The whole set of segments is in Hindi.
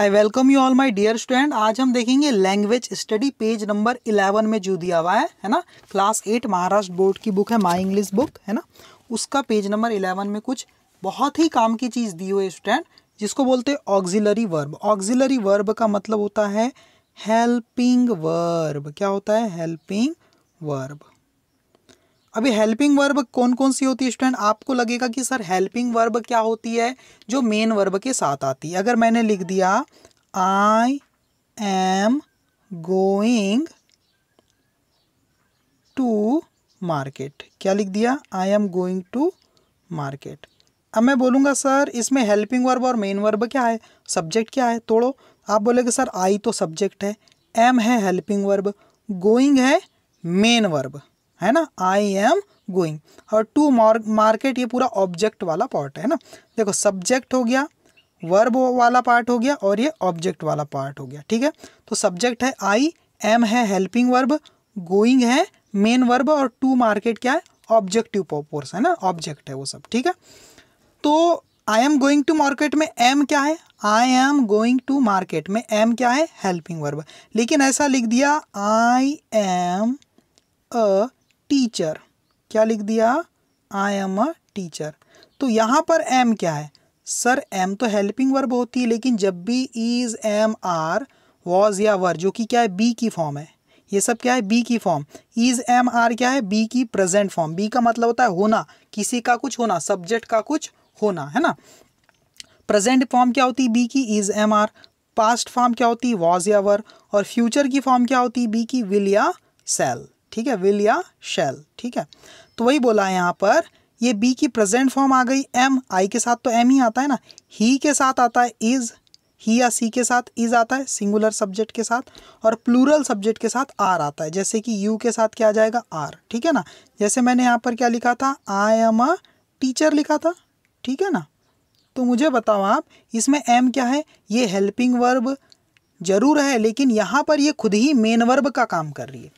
I welcome you all my dear student आज हम देखेंगे language study page number eleven में जो दिया हुआ है है ना क्लास एट महाराष्ट्र बोर्ड की बुक है माई इंग्लिश बुक है ना उसका पेज नंबर इलेवन में कुछ बहुत ही काम की चीज़ दी हुई स्टूडेंट जिसको बोलते हैं ऑग्जिलरी वर्ब ऑग्जिलरी वर्ब का मतलब होता है हेल्पिंग वर्ब क्या होता है हेल्पिंग वर्ब अभी हेल्पिंग वर्ब कौन कौन सी होती है स्टूडेंट आपको लगेगा कि सर हेल्पिंग वर्ब क्या होती है जो मेन वर्ब के साथ आती है अगर मैंने लिख दिया I am going to market क्या लिख दिया I am going to market अब मैं बोलूँगा सर इसमें हेल्पिंग वर्ब और मेन वर्ब क्या है सब्जेक्ट क्या है तोड़ो आप बोलेगे सर आई तो सब्जेक्ट है एम है हेल्पिंग वर्ब गोइंग है मेन वर्ब है ना आई एम गोइंग और टू मार्केट ये पूरा ऑब्जेक्ट वाला पार्ट है ना देखो सब्जेक्ट हो गया वर्ब वाला पार्ट हो गया और ये ऑब्जेक्ट वाला पार्ट हो गया ठीक है तो सब्जेक्ट है आई एम है हेल्पिंग वर्ब गोइंग है मेन वर्ब और टू मार्केट क्या है ऑब्जेक्टिव पोर्स है ना ऑब्जेक्ट है वो सब ठीक है तो I am going to market में एम क्या है I am going to market में एम क्या है हेल्पिंग वर्ब लेकिन ऐसा लिख दिया आई एम अ टीचर क्या लिख दिया आई एम अ टीचर तो यहाँ पर एम क्या है सर एम तो हेल्पिंग वर्ब होती है लेकिन जब भी इज एम आर वॉज या वर जो कि क्या है बी की फॉर्म है ये सब क्या है बी की फॉर्म इज एम आर क्या है बी की प्रेजेंट फॉर्म बी का मतलब होता है होना किसी का कुछ होना सब्जेक्ट का कुछ होना है ना प्रेजेंट फॉर्म क्या होती है बी की is am are past form क्या होती है वॉज या वर और फ्यूचर की फॉर्म क्या होती है बी की विल या सेल ठीक है विल या शेल ठीक है तो वही बोला है यहाँ पर ये बी की प्रेजेंट फॉर्म आ गई एम आई के साथ तो एम ही आता है ना ही के साथ आता है इज ही या सी के साथ इज आता है सिंगुलर सब्जेक्ट के साथ और प्लूरल सब्जेक्ट के साथ आर आता है जैसे कि यू के साथ क्या आ जाएगा आर ठीक है ना जैसे मैंने यहाँ पर क्या लिखा था आई एम अ टीचर लिखा था ठीक है ना तो मुझे बताओ आप इसमें एम क्या है ये हेल्पिंग वर्ब जरूर है लेकिन यहाँ पर ये खुद ही मेन वर्ब का काम कर रही है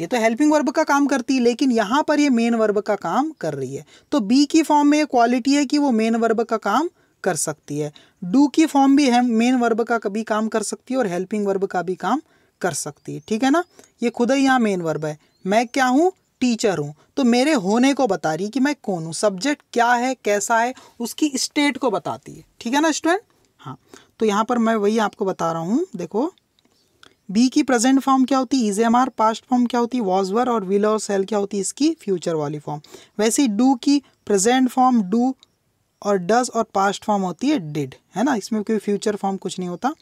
ये तो हेल्पिंग वर्ब का काम करती है लेकिन यहाँ पर ये मेन वर्ब का काम कर रही है तो बी की फॉर्म में ये क्वालिटी है कि वो मेन वर्ब का काम कर सकती है डू की फॉर्म भी है मेन वर्ब का भी काम कर सकती है और हेल्पिंग वर्ब का भी काम कर सकती है ठीक है ना ये खुद ही यहाँ मेन वर्ब है मैं क्या हूँ टीचर हूँ तो मेरे होने को बता रही कि मैं कौन हूँ सब्जेक्ट क्या है कैसा है उसकी स्टेट को बताती है ठीक है ना स्टूडेंट हाँ तो यहाँ पर मैं वही आपको बता रहा हूँ देखो बी की प्रेजेंट फॉर्म क्या होती है is am are past form क्या होती है वॉजवर और विल और सेल क्या होती है इसकी फ्यूचर वाली फॉर्म वैसे डू की प्रेजेंट फॉर्म डू और डज और पास्ट फॉर्म होती है डिड है ना इसमें कोई फ्यूचर फॉर्म कुछ नहीं होता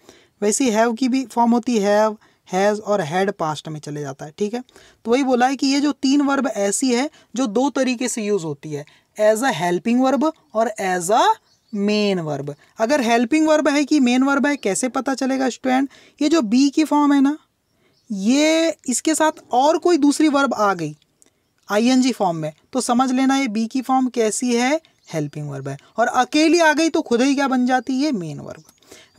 वैसे हैव की भी फॉर्म होती है हैव हैज़ और हैड पास्ट में चले जाता है ठीक है तो वही बोला है कि ये जो तीन वर्ब ऐसी है जो दो तरीके से यूज़ होती है एज अ हेल्पिंग वर्ब और एज अ मेन वर्ब अगर हेल्पिंग वर्ब है कि मेन वर्ब है कैसे पता चलेगा स्टूडेंट ये जो बी की फॉर्म है ना ये इसके साथ और कोई दूसरी वर्ब आ गई आईएनजी फॉर्म में तो समझ लेना ये बी की फॉर्म कैसी है हेल्पिंग वर्ब है और अकेली आ गई तो खुद ही क्या बन जाती है मेन वर्ब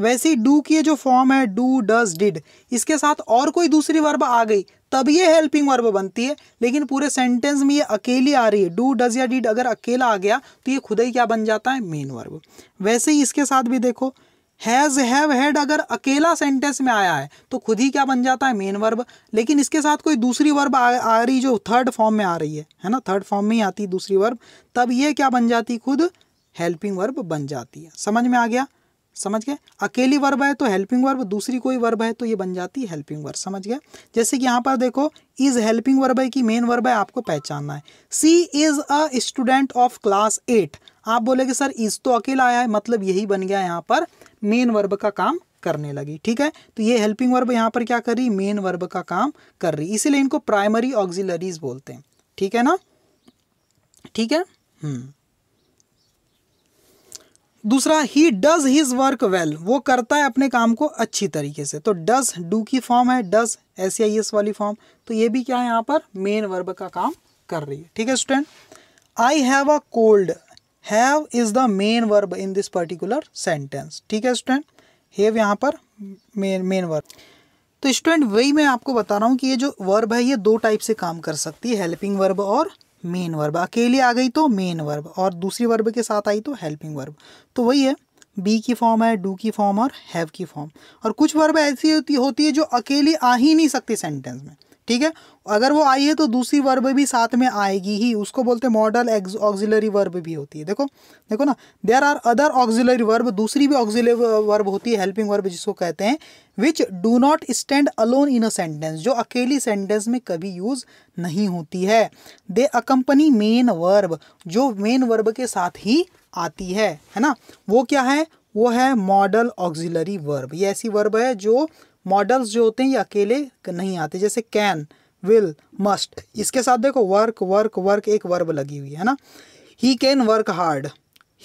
वैसे ही डू की जो फॉर्म है डू डज डिड इसके साथ और कोई दूसरी वर्ब आ गई तब ये हेल्पिंग वर्ब बनती है लेकिन पूरे सेंटेंस में ये अकेली आ रही है डू डज या डिड अगर अकेला आ गया तो ये खुद ही क्या बन जाता है मेन वर्ब वैसे ही इसके साथ भी देखो हैज़ हैव हैड अगर अकेला सेंटेंस में आया है तो खुद ही क्या बन जाता है मेन वर्ब लेकिन इसके साथ कोई दूसरी वर्ब आ, आ रही जो थर्ड फॉर्म में आ रही है है ना थर्ड फॉर्म में ही आती दूसरी वर्ब तब ये क्या बन जाती खुद हेल्पिंग वर्ब बन जाती है समझ में आ गया समझ गए अकेली वर्ब है तो हेल्पिंग वर्ब दूसरी कोई वर्ब है तो ये बन जाती है हेल्पिंग वर्ब समझ गए जैसे कि यहाँ पर देखो इज हेल्पिंग वर्ब है कि मेन वर्ब है आपको पहचानना है she is a student of class eight आप बोलेगे सर इज तो अकेला आया है मतलब यही बन गया यहाँ पर मेन वर्ब का काम करने लगी ठीक है तो ये हेल्पिंग वर्ब यहाँ पर क्या कर रही मेन वर्ब का काम कर रही इसीलिए इनको प्राइमरी ऑक्सिलरीज बोलते हैं ठीक है ना ठीक है हम्म दूसरा he does his work well वो करता है अपने काम को अच्छी तरीके से तो डज डू की फॉर्म है डज एस आई एस वाली फॉर्म तो ये भी क्या है यहाँ पर मेन वर्ब का काम कर रही है ठीक है student I have a cold have is the main verb in this particular sentence ठीक है स्टूडेंट हैव यहाँ पर मेन मेन वर्ब तो स्टूडेंट वही मैं आपको बता रहा हूँ कि ये जो वर्ब है ये दो टाइप से काम कर सकती है हेल्पिंग वर्ब और मेन वर्ब अकेली आ गई तो मेन वर्ब और दूसरी वर्ब के साथ आई तो हेल्पिंग वर्ब तो वही है बी की फॉर्म है डू की फॉर्म और हैव की फॉर्म और कुछ वर्ब ऐसी होती होती है जो अकेली आ ही नहीं सकती सेंटेंस में ठीक है अगर वो आई है तो दूसरी वर्ब भी साथ में आएगी ही उसको बोलते हैं मॉडल ऑक्सिलरी वर्ब भी होती है देखो देखो ना there are other auxiliary verb दूसरी भी ऑक्सिलरी वर्ब होती है हेल्पिंग वर्ब जिसको कहते हैं which do not stand alone in a sentence जो अकेली सेंटेंस में कभी यूज़ नहीं होती है दे अकम्पनी मेन वर्ब जो मेन वर्ब के साथ ही आती है है ना वो क्या है वो है मॉडल ऑक्सिलरी वर्ब ये ऐसी वर्ब है जो मॉडल्स जो होते हैं ये अकेले नहीं आते जैसे कैन विल मस्ट इसके साथ देखो वर्क वर्क वर्क एक वर्ब लगी हुई है ना he can work hard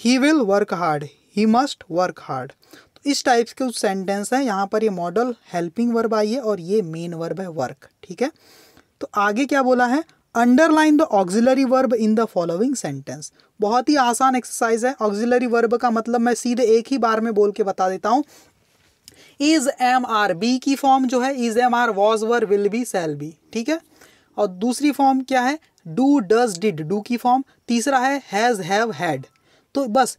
he will work hard he must work hard तो इस टाइप के कुछ सेंटेंस हैं यहाँ पर ये मॉडल हेल्पिंग वर्ब आई है और ये मेन वर्ब है वर्क ठीक है तो आगे क्या बोला है underline the auxiliary verb in the following sentence बहुत ही आसान एक्सरसाइज है ऑक्सिलरी वर्ब का मतलब मैं सीधे एक ही बार में बोल के बता देता हूँ इज एम आर बी की फॉर्म जो है is am are was were will be shall be ठीक है और दूसरी फॉर्म क्या है डू डज डिड डू की फॉर्म तीसरा है हैज़ हैव हैड तो बस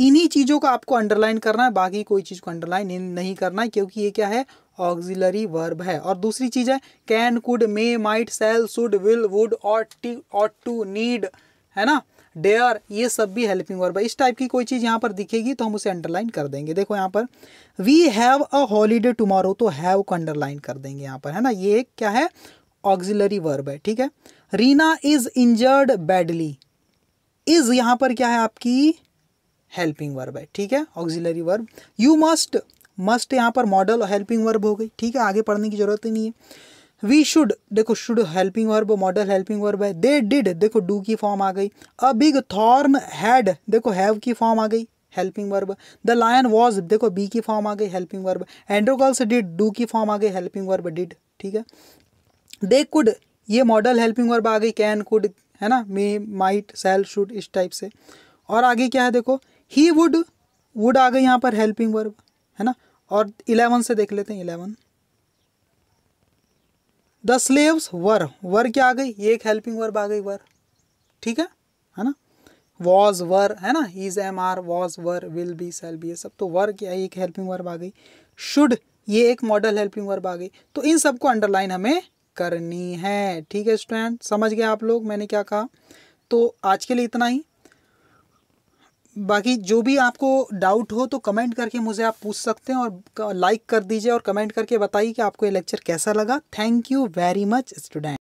इन्हीं चीज़ों को आपको अंडरलाइन करना है बाकी कोई चीज़ को अंडरलाइन नहीं करना है क्योंकि ये क्या है ऑग्जिलरी वर्ब है और दूसरी चीज़ है can could may might shall should will would और ऑट टू नीड है ना डेयर ये सब भी हेल्पिंग वर्ब है इस टाइप की कोई चीज़ यहाँ पर दिखेगी तो हम उसे अंडरलाइन कर देंगे देखो यहाँ पर we have a holiday tomorrow तो हैव को अंडरलाइन कर देंगे यहाँ पर है ना ये एक क्या है ऑग्जिलरी वर्ब है ठीक है Reena is injured badly is यहाँ पर क्या है आपकी हेल्पिंग वर्ब है ठीक है auxiliary verb you must must यहाँ पर मॉडल और हेल्पिंग वर्ब हो गई ठीक है आगे पढ़ने की जरूरत ही नहीं है वी शुड देखो should helping verb modal helping verb है दे डिड देखो डू की फॉर्म आ गई अ बिग थॉर्न हैड देखो हैव की फॉर्म आ गई helping verb the lion was देखो बी की फॉर्म आ गई helping verb Androcles did do की फॉर्म आ गई हेल्पिंग वर्ब डिड ठीक है दे कुड ये मॉडल हेल्पिंग वर्ब आ गई कैन कुड है ना मे माइट सेल शुड इस टाइप से और आगे क्या है देखो ही वुड वुड आ गई यहाँ पर हेल्पिंग वर्ब है ना और इलेवन से देख लेते हैं eleven the slaves were were क्या आ गई एक हेल्पिंग वर्ब आ गई वर ठीक है है ना वॉज वर है ना is am are was were will be shall be ये सब तो वर क्या एक हेल्पिंग वर्ब आ गई शुड ये एक मॉडल हेल्पिंग वर्ब आ गई तो इन सबको अंडरलाइन हमें करनी है ठीक है स्टूडेंट समझ गए आप लोग मैंने क्या कहा तो आज के लिए इतना ही बाकी जो भी आपको डाउट हो तो कमेंट करके मुझे आप पूछ सकते हैं और लाइक कर दीजिए और कमेंट करके बताइए कि आपको ये लेक्चर कैसा लगा thank you very much student